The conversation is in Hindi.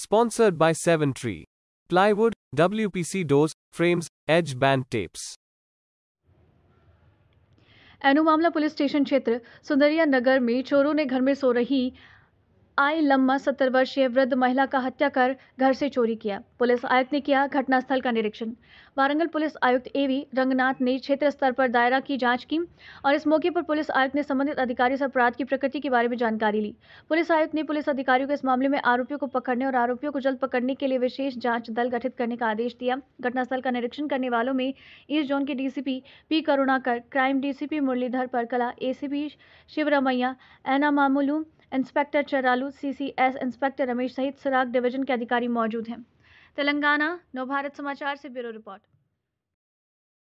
Sponsored by Seven Tree. Plywood, WPC doors, frames, edge band tapes. एनो मामला पुलिस स्टेशन क्षेत्र सुंदरिया नगर में चोरों ने घर में सो रही आई लम्मा सत्तर वर्षीय वृद्ध महिला का हत्या कर घर से चोरी किया पुलिस आयुक्त ने किया घटनास्थल का निरीक्षण वारंगल पुलिस आयुक्त एवी रंगनाथ ने क्षेत्र स्तर पर दायरा की जांच की और इस मौके पर पुलिस आयुक्त ने संबंधित अधिकारी से अपराध की प्रकृति के बारे में जानकारी ली पुलिस आयुक्त ने पुलिस अधिकारियों को इस मामले में आरोपियों को पकड़ने और आरोपियों को जल्द पकड़ने के लिए विशेष जांच दल गठित करने का आदेश दिया घटनास्थल का निरीक्षण करने वालों में ईस्ट जोन के DCP P Karunakar crime DCP Muralidhar Parkala ACP Shivaramaiah मामुलू इंस्पेक्टर चरालू सीसीएस इंस्पेक्टर रमेश सहित सिराग डिवीजन के अधिकारी मौजूद हैं तेलंगाना नवभारत समाचार से ब्यूरो रिपोर्ट